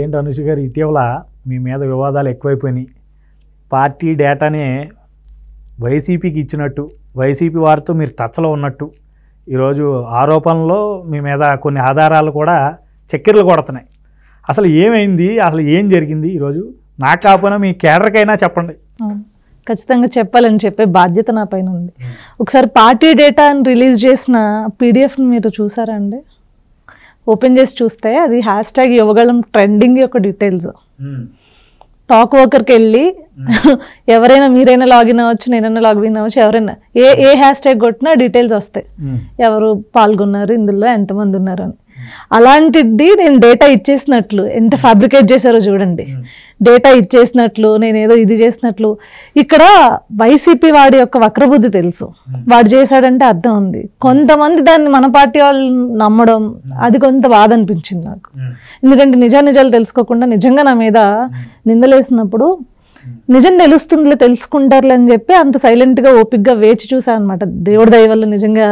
ఏంటి అనుష్ గారు ఇటీవల మీ మీద వివాదాలు ఎక్కువైపోయినాయి పార్టీ డేటానే వైసీపీకి ఇచ్చినట్టు వైసీపీ వారితో మీరు టచ్లో ఉన్నట్టు ఈరోజు ఆరోపణలో మీ మీద కొన్ని ఆధారాలు కూడా చక్కెరలు కొడుతున్నాయి అసలు ఏమైంది అసలు ఏం జరిగింది ఈరోజు నాకు కాకపోయినా మీ కేడర్కైనా చెప్పండి ఖచ్చితంగా చెప్పాలని చెప్పే బాధ్యత నా పైన ఉంది ఒకసారి పార్టీ డేటాను రిలీజ్ చేసిన పీడిఎఫ్ని మీరు చూసారా అండి ఓపెన్ చేసి చూస్తే అది హ్యాష్ ట్యాగ్ ఇవ్వగలం ట్రెండింగ్ యొక్క డీటెయిల్స్ టాక్ hmm. వర్కర్కి వెళ్ళి hmm. ఎవరైనా మీరైనా లాగిన్ అవ్వచ్చు నేనైనా లాగిన్ అవ్వచ్చు ఎవరైనా ఏ ఏ hmm. హ్యాష్ ట్యాగ్ కొట్టినా డీటెయిల్స్ వస్తాయి ఎవరు పాల్గొన్నారు ఇందులో ఎంతమంది ఉన్నారు అని అలాంటిది నేను డేటా ఇచ్చేసినట్లు ఎంత ఫ్యాబ్రికేట్ hmm. చేశారో చూడండి డేటా hmm. ఇచ్చేసినట్లు నేను ఏదో ఇది చేసినట్లు ఇక్కడ వైసీపీ వాడి యొక్క వక్రబుద్ధి తెలుసు hmm. వాడు చేశాడంటే అర్థం ఉంది కొంతమంది దాన్ని మన పార్టీ వాళ్ళు నమ్మడం అది కొంత బాధ అనిపించింది నాకు ఎందుకంటే నిజా నిజాలు తెలుసుకోకుండా నిజంగా నా మీద నిందలేసినప్పుడు నిజం తెలుస్తుందిలే తెలుసుకుంటారులే అని చెప్పి అంత సైలెంట్గా ఓపిక్గా వేచి చూసా అనమాట దేవుడి దయ వల్ల నిజంగా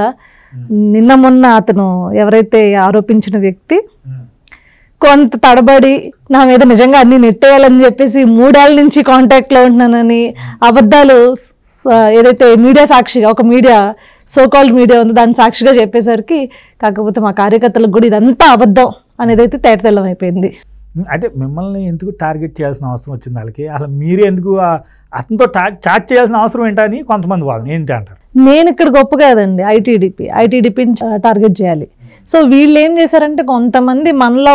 నిన్న మొన్న అతను ఎవరైతే ఆరోపించిన వ్యక్తి కొంత తడబడి నా మీద నిజంగా అన్ని నెట్టేయాలని చెప్పేసి మూడేళ్ళ నుంచి కాంటాక్ట్లో ఉంటున్నానని అబద్ధాలు ఏదైతే మీడియా సాక్షిగా ఒక మీడియా సోకాల్డ్ మీడియా ఉంది దాని సాక్షిగా చెప్పేసరికి కాకపోతే మా కార్యకర్తలకు కూడా ఇదంతా అబద్ధం అనేది అయితే తేటతెల్లం అయిపోయింది అంటే మిమ్మల్ని ఎందుకు టార్గెట్ చేయాల్సిన అవసరం వచ్చింది వాళ్ళకి అసలు మీరే ఎందుకు అతనితో చాట్ చేయాల్సిన అవసరం ఏంటని కొంతమంది వాళ్ళని ఏంటి అంటారు నేను ఇక్కడ గొప్ప కాదండి ఐటీడిపి ఐటీడిపిని టార్గెట్ చేయాలి సో వీళ్ళు ఏం చేశారంటే కొంతమంది మనలో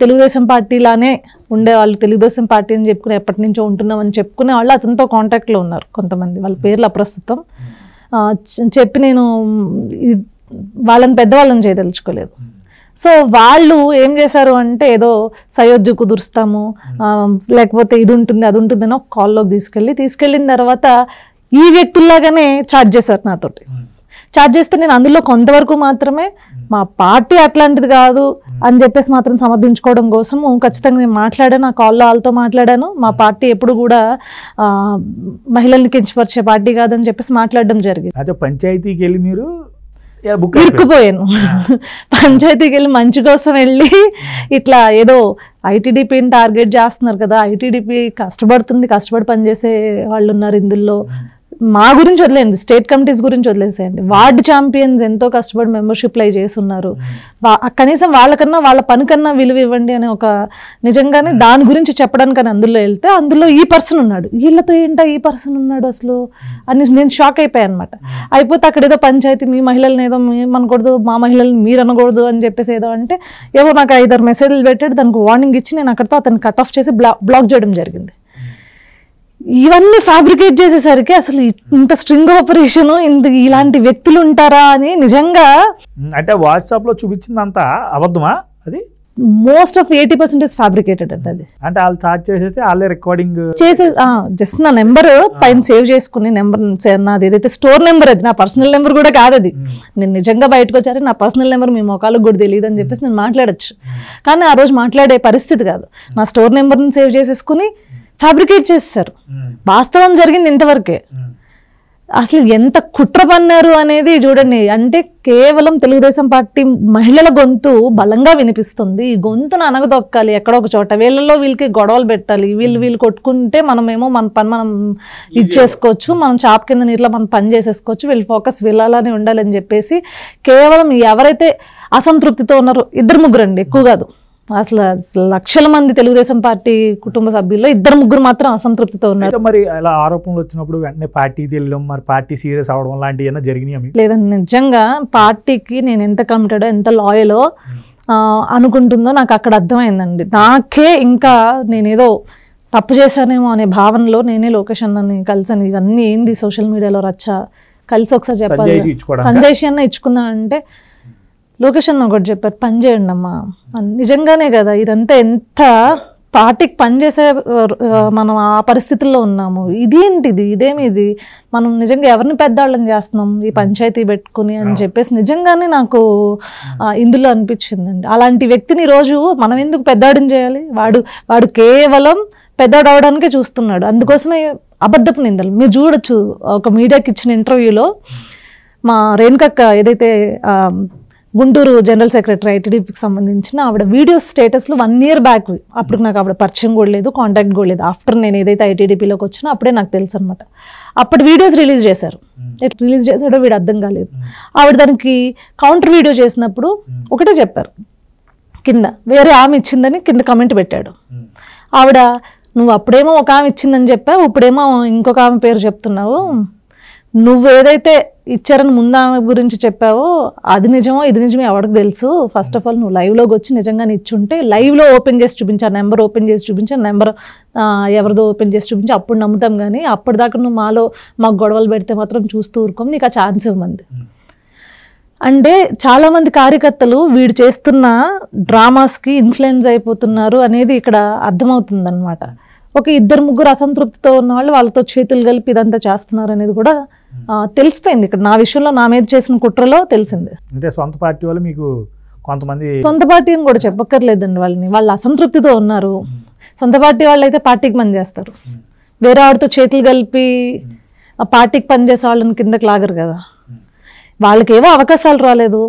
తెలుగుదేశం పార్టీలానే ఉండేవాళ్ళు తెలుగుదేశం పార్టీ అని చెప్పుకుని ఎప్పటి నుంచో ఉంటున్నామని చెప్పుకునే వాళ్ళు అతనితో కాంటాక్ట్లో ఉన్నారు కొంతమంది వాళ్ళ పేర్లు అప్రస్తుతం చెప్పి నేను వాళ్ళని పెద్దవాళ్ళని చేయదలుచుకోలేదు సో వాళ్ళు ఏం చేశారు అంటే ఏదో సయోధ్య కుదురుస్తాము hmm. లేకపోతే ఇది ఉంటుంది అది ఉంటుంది అని ఒక కాల్లోకి తీసుకెళ్ళి తీసుకెళ్ళిన తర్వాత ఈ వ్యక్తుల్లాగానే చార్జ్ చేశారు నాతోటి చార్జ్ hmm. చేస్తే నేను అందులో కొంతవరకు మాత్రమే hmm. మా పార్టీ అట్లాంటిది కాదు అని చెప్పేసి మాత్రం సమర్థించుకోవడం కోసం ఖచ్చితంగా నేను మాట్లాడాను ఆ కాల్లో వాళ్ళతో మాట్లాడాను మా పార్టీ ఎప్పుడు కూడా మహిళల్ని కించపరిచే పార్టీ కాదని చెప్పేసి మాట్లాడడం జరిగింది అదే పంచాయతీకి వెళ్ళి మీరు ఇరుక్కుపోయాను పంచాయతీకి వెళ్ళి మంచి కోసం వెళ్ళి ఇట్లా ఏదో ఐటీడీపీని టార్గెట్ చేస్తున్నారు కదా ఐటీడీపీ కష్టపడుతుంది కష్టపడి పనిచేసే వాళ్ళు ఉన్నారు ఇందులో మా గురించి వదిలేయండి స్టేట్ కమిటీస్ గురించి వదిలేసేయండి వార్డ్ ఛాంపియన్స్ ఎంతో కష్టపడి మెంబర్షిప్లు అవి చేస్తున్నారు hmm. కనీసం వాళ్ళకన్నా వాళ్ళ పని కన్నా విలువ ఇవ్వండి అనే ఒక నిజంగానే hmm. దాని గురించి చెప్పడానికి అందులో వెళ్తే అందులో ఈ పర్సన్ ఉన్నాడు వీళ్ళతో ఏంటో ఈ పర్సన్ ఉన్నాడు అసలు hmm. అని నేను షాక్ అయిపోయాను అనమాట అయిపోతే అక్కడ ఏదో పంచాయతీ మీ మహిళల్ని ఏదో మనకూడదు మా మహిళల్ని మీరు అనకూడదు అని చెప్పేసి ఏదో అంటే ఏవో నాకు ఐదారు మెసేజ్లు పెట్టాడు దానికి వార్నింగ్ ఇచ్చి నేను అక్కడితో అతను కట్ ఆఫ్ చేసి బ్లాక్ చేయడం జరిగింది ఇవన్నీ ఫ్యాబ్రికేట్ చేసేసరికి అసలు ఇంత స్ట్రింగ్ ఆపరేషన్ ఇలాంటి వ్యక్తులు ఉంటారా అని నిజంగా అంటే వాట్సాప్ లో చూపించిందంతా అబద్ధమా అది most of eighty percentage fabricated అంటే అది అంటే వాళ్ళు చార్జ్ చేసేసి వాళ్ళే రికార్డింగ్ చేసే జస్ట్ నా నెంబర్ పైన సేవ్ చేసుకుని నెంబర్ నాది ఏదైతే స్టోర్ నెంబర్ అది నా పర్సనల్ నెంబర్ కూడా కాదు అది నేను నిజంగా బయటకు వచ్చారు నా పర్సనల్ నెంబర్ మీ మొఖాలకు కూడా తెలియదు అని చెప్పేసి నేను మాట్లాడచ్చు కానీ ఆ రోజు మాట్లాడే పరిస్థితి కాదు నా స్టోర్ నెంబర్ని సేవ్ చేసేసుకుని ఫ్యాబ్రికేట్ చేస్తారు hmm. వాస్తవం జరిగింది ఇంతవరకే hmm. అసలు ఎంత కుట్ర పన్నారు అనేది చూడండి అంటే కేవలం తెలుగుదేశం పార్టీ మహిళల గొంతు బలంగా వినిపిస్తుంది ఈ గొంతును అనగదొక్కాలి ఎక్కడొక చోట వీళ్ళలో వీళ్ళకి గొడవలు పెట్టాలి వీళ్ళు hmm. వీళ్ళు కొట్టుకుంటే మనమేమో మన పని మనం ఇచ్చేసుకోవచ్చు మనం చాప్ కింద నీటిలో మనం పని చేసేసుకోవచ్చు వీళ్ళు ఫోకస్ వెళ్ళాలని ఉండాలని చెప్పేసి కేవలం ఎవరైతే అసంతృప్తితో ఉన్నారో ఇద్దరు ముగ్గురండి ఎక్కువ కాదు అసలు లక్షల మంది తెలుగుదేశం పార్టీ కుటుంబ సభ్యుల్లో ఇద్దరు ముగ్గురు మాత్రం అసంతృప్తితో ఉన్నారు మరి అలా ఆరోపణలు వచ్చినప్పుడు వెంటనే పార్టీకి వెళ్ళడం మరి పార్టీ సీరియస్ అవడం లాంటివి ఏమైనా జరిగినాయి లేదండి నిజంగా పార్టీకి నేను ఎంత కమిటెడో ఎంత లాయలో అనుకుంటుందో నాకు అక్కడ అర్థమైందండి నాకే ఇంకా నేనేదో తప్పు చేశానేమో అనే భావనలో నేనే లోకేష్ అన్నని కలిసాను ఇవన్నీ ఏంది సోషల్ మీడియాలో రచ్చ కలిసి ఒకసారి చెప్పాలి సంజయ్ అన్న ఇచ్చుకుందాం అంటే లొకేషన్ ఒకటి చెప్పారు పని చేయండి అమ్మా నిజంగానే కదా ఇదంతా ఎంత పార్టీకి పనిచేసే మనం ఆ పరిస్థితుల్లో ఉన్నాము ఇదేంటిది ఇదేమిది మనం నిజంగా ఎవరిని పెద్దవాళ్ళని చేస్తున్నాం ఈ పంచాయతీ పెట్టుకుని అని చెప్పేసి నిజంగానే నాకు ఇందులో అనిపించిందండి అలాంటి వ్యక్తిని రోజు మనం ఎందుకు పెద్దవాడిని చేయాలి వాడు వాడు కేవలం పెద్దవాడు అవడానికే చూస్తున్నాడు అందుకోసమే అబద్ధపు నిందలు మీరు చూడొచ్చు ఒక మీడియాకి ఇచ్చిన ఇంటర్వ్యూలో మా రేణుకక్క ఏదైతే గుంటూరు జనరల్ సెక్రటరీ ఐటీడీపీకి సంబంధించిన ఆవిడ వీడియో స్టేటస్లో వన్ ఇయర్ బ్యాక్ అప్పుడు నాకు ఆవిడ పరిచయం కూడా లేదు కాంటాక్ట్ కూడా లేదు ఆఫ్టర్ నేను ఏదైతే ఐటీడీపీలోకి వచ్చినా అప్పుడే నాకు తెలుసు అనమాట అప్పుడు వీడియోస్ రిలీజ్ చేశారు hmm. ఎట్లా రిలీజ్ చేశాడో వీడు అర్థం కాలేదు ఆవిడ దానికి కౌంటర్ వీడియో చేసినప్పుడు hmm. ఒకటే చెప్పారు కింద వేరే ఆమె ఇచ్చిందని కింద కమెంట్ పెట్టాడు hmm. ఆవిడ నువ్వు అప్పుడేమో ఒక ఆమె ఇచ్చిందని చెప్పావు ఇప్పుడేమో ఇంకొక ఆమె పేరు చెప్తున్నావు నువ్వు ఏదైతే ఇచ్చారని ముందా గురించి చెప్పావో అది నిజమో ఇది నిజమే ఎవరికి తెలుసు ఫస్ట్ ఆఫ్ ఆల్ నువ్వు లైవ్లోకి వచ్చి నిజంగా ఇచ్చుంటే లైవ్లో ఓపెన్ చేసి చూపించా నెంబర్ ఓపెన్ చేసి చూపించా నెంబర్ ఎవరిదో ఓపెన్ చేసి చూపించి అప్పుడు నమ్ముతాం కానీ అప్పటిదాకా నువ్వు మాలో మాకు గొడవలు పెడితే మాత్రం చూస్తూ ఊరుకోం నీకు ఆ ఛాన్స్ ఇవ్వమంది hmm. అంటే చాలామంది కార్యకర్తలు వీడు చేస్తున్న డ్రామాస్కి ఇన్ఫ్లుయెన్స్ అయిపోతున్నారు అనేది ఇక్కడ అర్థమవుతుందనమాట ఒక ఇద్దరు ముగ్గురు అసంతృప్తితో ఉన్న వాళ్ళు వాళ్ళతో చేతులు కలిపి ఇదంతా చేస్తున్నారు అనేది కూడా తెలిసిపోయింది ఇక్కడ నా విషయంలో నా మీద చేసిన కుట్రలో తెలిసింది అంటే సొంత పార్టీ వాళ్ళు మీకు కొంతమంది సొంత పార్టీ అని కూడా చెప్పక్కర్లేదండి వాళ్ళని వాళ్ళు అసంతృప్తితో ఉన్నారు సొంత పార్టీ వాళ్ళు అయితే పార్టీకి పని చేస్తారు వేరే వాడితో చేతులు కలిపి పార్టీకి పనిచేసే వాళ్ళని కిందకి లాగరు కదా వాళ్ళకి ఏవో అవకాశాలు రాలేదు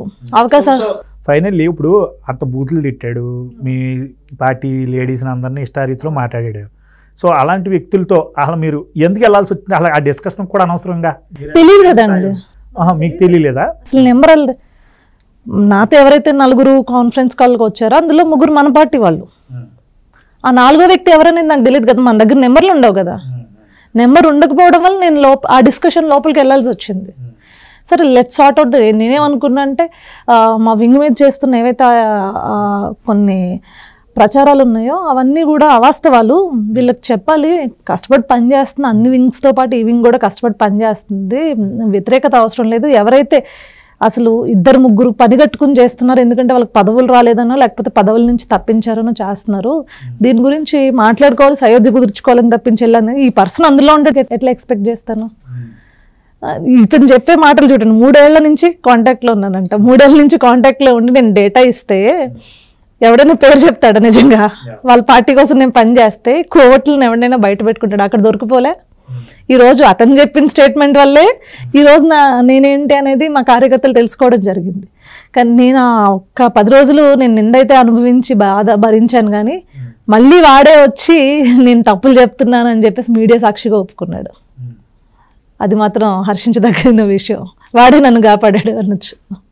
అవకాశాలు ఫైనల్లీ ఇప్పుడు అంత బూతులు తిట్టాడు మీ పార్టీ లేడీస్ అందరినీ ఇష్టారీతిలో మాట్లాడాడు సో అలాంటి వ్యక్తులతో అసలు మీరు ఎందుకు వెళ్ళాల్సి వచ్చింది అసలు ఆ డిస్కషన్ కూడా అనవసరంగా తెలియదు కదండి మీకు తెలియలేదా అసలు నెంబర్ నాతో ఎవరైతే నలుగురు కాన్ఫరెన్స్ కాల్కి వచ్చారో అందులో ముగ్గురు మన పార్టీ వాళ్ళు ఆ నాలుగో వ్యక్తి ఎవరనేది నాకు తెలియదు కదా మన దగ్గర నెంబర్లు ఉండవు కదా నెంబర్ ఉండకపోవడం వల్ల నేను లోప ఆ డిస్కషన్ లోపలికి వెళ్ళాల్సి వచ్చింది సరే లెట్ సార్ట్ అవుట్ నేనేమనుకున్నా అంటే మా వింగ్ మీద చేస్తున్న ఏవైతే కొన్ని ప్రచారాలు ఉన్నాయో అవన్నీ కూడా అవాస్తవాలు వీళ్ళకి చెప్పాలి కష్టపడి పనిచేస్తుంది అన్ని వింగ్స్తో పాటు ఈ వింగ్ కూడా కష్టపడి పనిచేస్తుంది వ్యతిరేకత అవసరం లేదు ఎవరైతే అసలు ఇద్దరు ముగ్గురు పని కట్టుకుని చేస్తున్నారు ఎందుకంటే వాళ్ళకి పదవులు రాలేదనో లేకపోతే పదవుల నుంచి తప్పించారనో చేస్తున్నారు దీని గురించి మాట్లాడుకోవాలి సయోధ్య కుదుర్చుకోవాలని తప్పించాలని ఈ పర్సన్ అందులో ఉండే ఎట్లా ఎక్స్పెక్ట్ చేస్తాను hmm. ఇతను చెప్పే మాటలు చూడండి మూడేళ్ల నుంచి కాంటాక్ట్లో ఉన్నానంట మూడేళ్ల నుంచి కాంటాక్ట్లో ఉండి నేను డేటా ఇస్తే ఎవడైనా పేరు చెప్తాడు నిజంగా వాళ్ళ పార్టీ కోసం నేను పని చేస్తే కోట్లను ఎవడైనా బయట పెట్టుకుంటాడు అక్కడ దొరికిపోలే hmm. ఈరోజు అతను చెప్పిన స్టేట్మెంట్ వల్లే రోజు నా నేనేంటి అనేది మా కార్యకర్తలు తెలుసుకోవడం జరిగింది కానీ నేను ఒక్క పది రోజులు నేను నిందైతే అనుభవించి బాధ భరించాను కానీ hmm. మళ్ళీ వాడే వచ్చి నేను తప్పులు చెప్తున్నాను అని చెప్పేసి మీడియా సాక్షిగా ఒప్పుకున్నాడు hmm. అది మాత్రం హర్షించదగిన విషయం వాడే నన్ను కాపాడాడు అనొచ్చు